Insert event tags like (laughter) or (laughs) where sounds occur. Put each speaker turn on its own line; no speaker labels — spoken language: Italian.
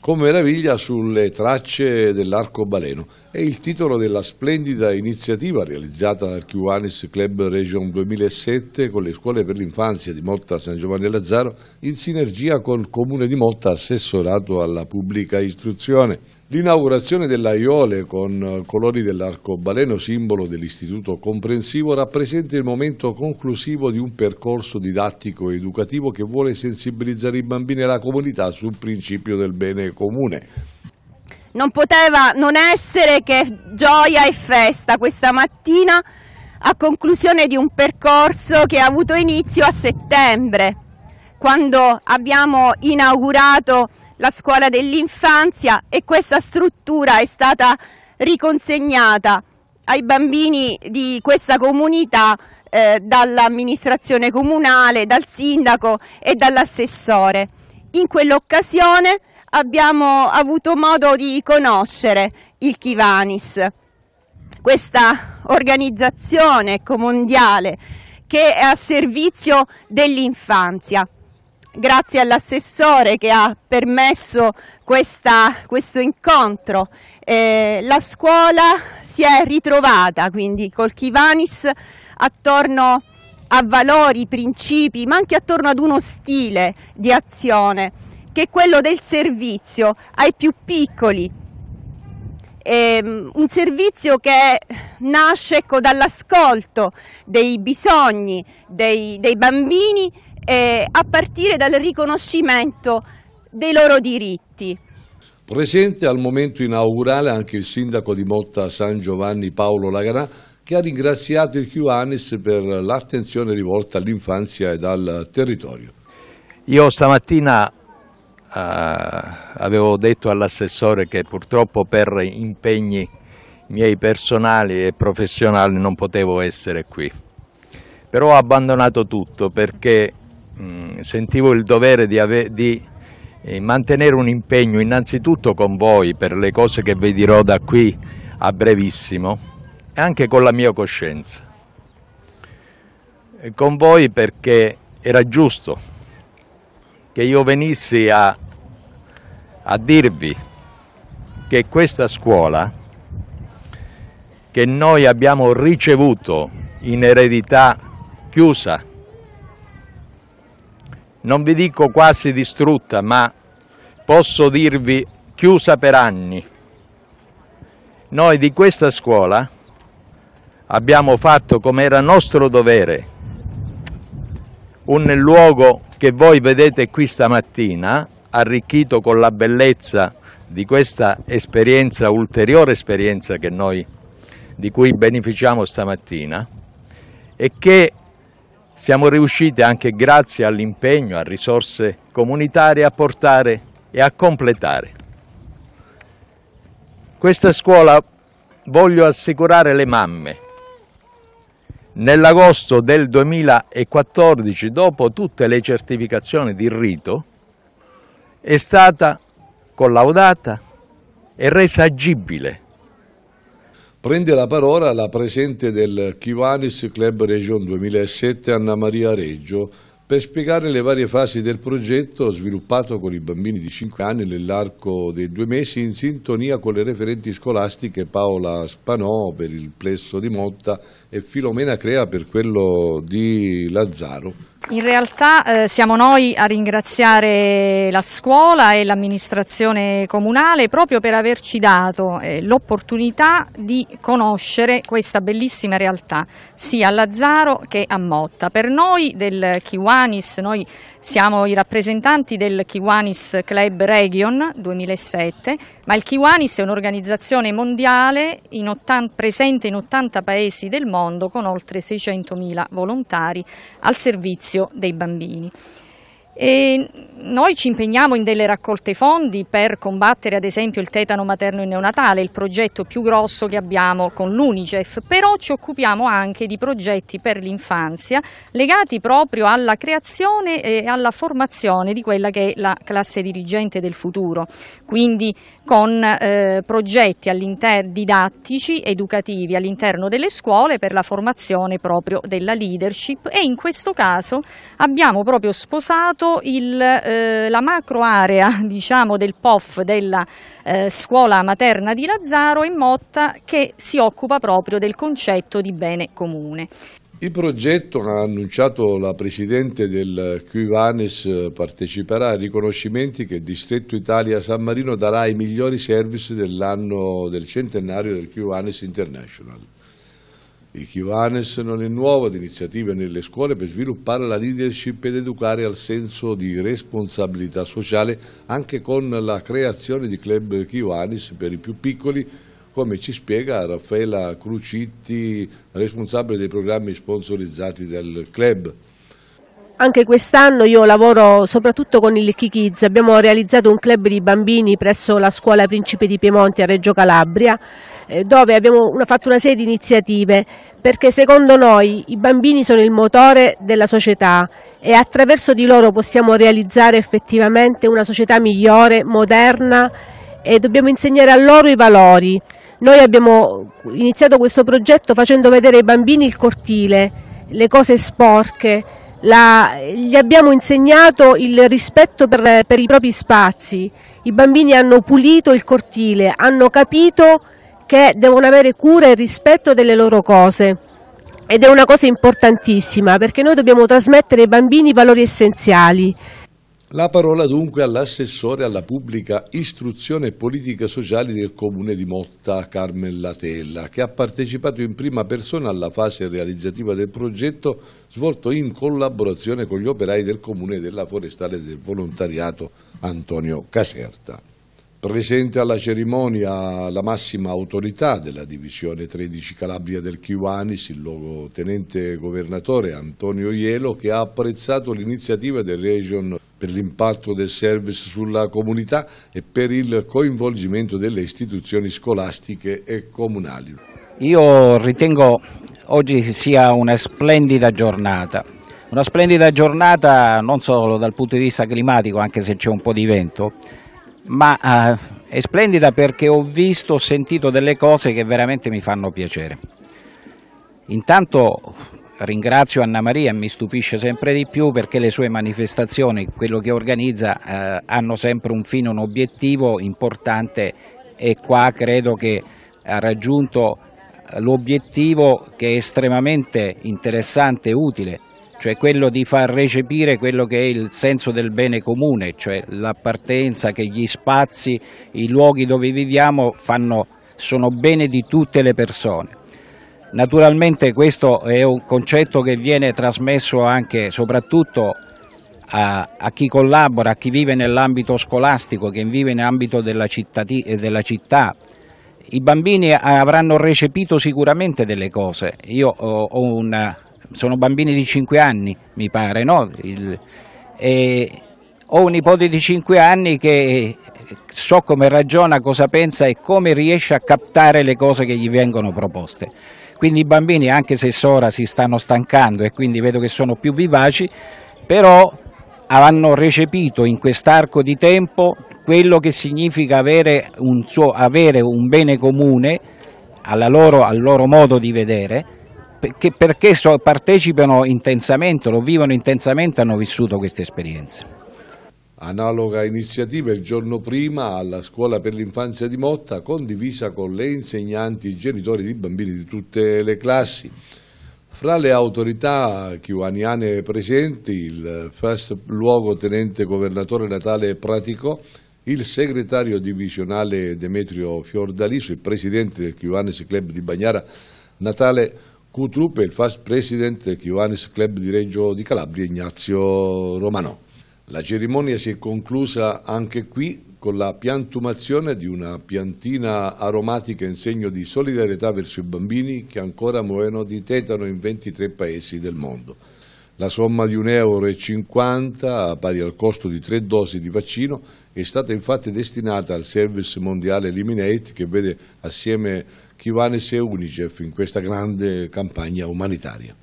con meraviglia sulle tracce dell'arcobaleno. È il titolo della splendida iniziativa realizzata dal Kiwanis Club Region 2007 con le scuole per l'infanzia di Motta San Giovanni Lazzaro in sinergia col comune di Motta assessorato alla pubblica istruzione. L'inaugurazione dell'Aiole con colori dell'arcobaleno simbolo dell'istituto comprensivo rappresenta il momento conclusivo di un percorso didattico ed educativo che vuole sensibilizzare i bambini e la comunità sul principio del bene comune.
Non poteva non essere che gioia e festa questa mattina a conclusione di un percorso che ha avuto inizio a settembre quando abbiamo inaugurato la scuola dell'infanzia e questa struttura è stata riconsegnata ai bambini di questa comunità eh, dall'amministrazione comunale, dal sindaco e dall'assessore. In quell'occasione abbiamo avuto modo di conoscere il Kivanis, questa organizzazione mondiale che è a servizio dell'infanzia grazie all'assessore che ha permesso questa, questo incontro. Eh, la scuola si è ritrovata quindi col Kivanis attorno a valori, principi, ma anche attorno ad uno stile di azione che è quello del servizio ai più piccoli. Eh, un servizio che nasce ecco, dall'ascolto dei bisogni dei, dei bambini eh, a partire dal riconoscimento dei loro diritti.
Presente al momento inaugurale anche il sindaco di Motta San Giovanni Paolo Laganà che ha ringraziato il Chiuanis per l'attenzione rivolta
all'infanzia e al territorio. Io stamattina eh, avevo detto all'assessore che purtroppo per impegni miei personali e professionali non potevo essere qui. Però ho abbandonato tutto perché mh, mm, sentivo il dovere di, ave, di eh, mantenere un impegno innanzitutto con voi per le cose che vi dirò da qui a brevissimo e anche con la mia coscienza. E con voi perché era giusto che io venissi a, a dirvi che questa scuola che noi abbiamo ricevuto in eredità chiusa non vi dico quasi distrutta, ma posso dirvi chiusa per anni. Noi di questa scuola abbiamo fatto come era nostro dovere un luogo che voi vedete qui stamattina, arricchito con la bellezza di questa esperienza, ulteriore esperienza che noi, di cui beneficiamo stamattina, e che siamo riusciti anche grazie all'impegno, a risorse comunitarie a portare e a completare. Questa scuola voglio assicurare le mamme. Nell'agosto del 2014, dopo tutte le certificazioni di rito, è stata collaudata e resa agibile
Prende la parola la presente del Kiwanis Club Region 2007 Anna Maria Reggio per spiegare le varie fasi del progetto sviluppato con i bambini di 5 anni nell'arco dei due mesi in sintonia con le referenti scolastiche Paola Spanò per il plesso di Motta e Filomena Crea per quello di Lazzaro.
In realtà eh, siamo noi a ringraziare la scuola e l'amministrazione comunale proprio per averci dato eh, l'opportunità di conoscere questa bellissima realtà sia a Lazzaro che a Motta. Per noi del Kiwanis, noi siamo i rappresentanti del Kiwanis Club Region 2007, ma il Kiwanis è un'organizzazione mondiale in 80, presente in 80 paesi del mondo mondo con oltre 600.000 volontari al servizio dei bambini. E noi ci impegniamo in delle raccolte fondi per combattere ad esempio il tetano materno e neonatale, il progetto più grosso che abbiamo con l'Unicef, però ci occupiamo anche di progetti per l'infanzia legati proprio alla creazione e alla formazione di quella che è la classe dirigente del futuro, quindi con eh, progetti didattici, educativi all'interno delle scuole per la formazione proprio della leadership e in questo caso abbiamo proprio sposato tutto il, eh, la macro area (laughs) diciamo, del POF della eh, scuola materna di Lazzaro in Motta che si occupa proprio del concetto di bene comune.
Il progetto, ha annunciato la Presidente del Quivanes, parteciperà ai riconoscimenti che Distretto Italia San Marino darà ai migliori service dell'anno del centenario del Quivanes International. I Kiwanes non è innuova iniziative nelle scuole per sviluppare la leadership ed educare al senso di responsabilità sociale anche con la creazione di club Kiwanis per i più piccoli come ci spiega Raffaela Crucitti, responsabile dei programmi sponsorizzati del club.
Anche quest'anno io lavoro soprattutto con il Kikiz, abbiamo realizzato un club di bambini presso la scuola Principe di Piemonte a Reggio Calabria eh, dove abbiamo fatto una serie di iniziative perché secondo noi i bambini sono il motore della società e attraverso di loro possiamo realizzare effettivamente una società migliore, moderna e dobbiamo insegnare a loro i valori. Noi abbiamo iniziato questo progetto facendo vedere ai bambini il cortile, le cose sporche, la, gli abbiamo insegnato il rispetto per, per i propri spazi, i bambini hanno pulito il cortile, hanno capito che devono avere cura e rispetto delle loro cose ed è una cosa importantissima perché noi dobbiamo trasmettere ai bambini valori essenziali.
La parola dunque all'assessore alla pubblica istruzione e politica sociale del comune di Motta, Carmen Latella, che ha partecipato in prima persona alla fase realizzativa del progetto svolto in collaborazione con gli operai del comune della forestale del volontariato Antonio Caserta. Presente alla cerimonia la massima autorità della divisione 13 Calabria del Chiuanis, il luogotenente governatore Antonio Ielo, che ha apprezzato l'iniziativa del Region per l'impatto del service sulla comunità e per il coinvolgimento delle istituzioni scolastiche e comunali.
Io ritengo oggi sia una splendida giornata, una splendida giornata non solo dal punto di vista climatico, anche se c'è un po' di vento, ma eh, è splendida perché ho visto, ho sentito delle cose che veramente mi fanno piacere. Intanto Ringrazio Anna Maria mi stupisce sempre di più perché le sue manifestazioni, quello che organizza, eh, hanno sempre un fine, un obiettivo importante e qua credo che ha raggiunto l'obiettivo che è estremamente interessante e utile, cioè quello di far recepire quello che è il senso del bene comune, cioè l'appartenenza che gli spazi, i luoghi dove viviamo fanno, sono bene di tutte le persone. Naturalmente questo è un concetto che viene trasmesso anche e soprattutto a, a, chi collabora, a chi vive nell'ambito scolastico, chi vive nell'ambito della, della città. I bambini avranno recepito sicuramente delle cose. Io ho, ho sono bambini di 5 anni, mi pare, no? Il, e ho un nipote di 5 anni che so come ragiona, cosa pensa e come riesce a captare le cose che gli vengono proposte. Quindi i bambini, anche se Sora si stanno stancando e quindi vedo che sono più vivaci, però hanno recepito in quest'arco di tempo quello che significa avere un, suo, avere un bene comune loro, al loro modo di vedere perché, perché so, partecipano intensamente, lo vivono intensamente, hanno vissuto questa esperienza.
Analoga iniziativa il giorno prima alla scuola per l'infanzia di Motta condivisa con le insegnanti e i genitori di bambini di tutte le classi. Fra le autorità chiuaniane presenti, il first luogotenente governatore Natale Pratico, il segretario divisionale Demetrio Fiordaliso, il presidente del Chiuanes Club di Bagnara Natale Cutrup e il first president del Chiuanes Club di Reggio di Calabria Ignazio Romano. La cerimonia si è conclusa anche qui con la piantumazione di una piantina aromatica in segno di solidarietà verso i bambini che ancora muoiono di tetano in 23 paesi del mondo. La somma di 1,50 euro, pari al costo di tre dosi di vaccino, è stata infatti destinata al Service Mondiale Eliminate che vede assieme Chivanes e Unicef in questa grande campagna umanitaria.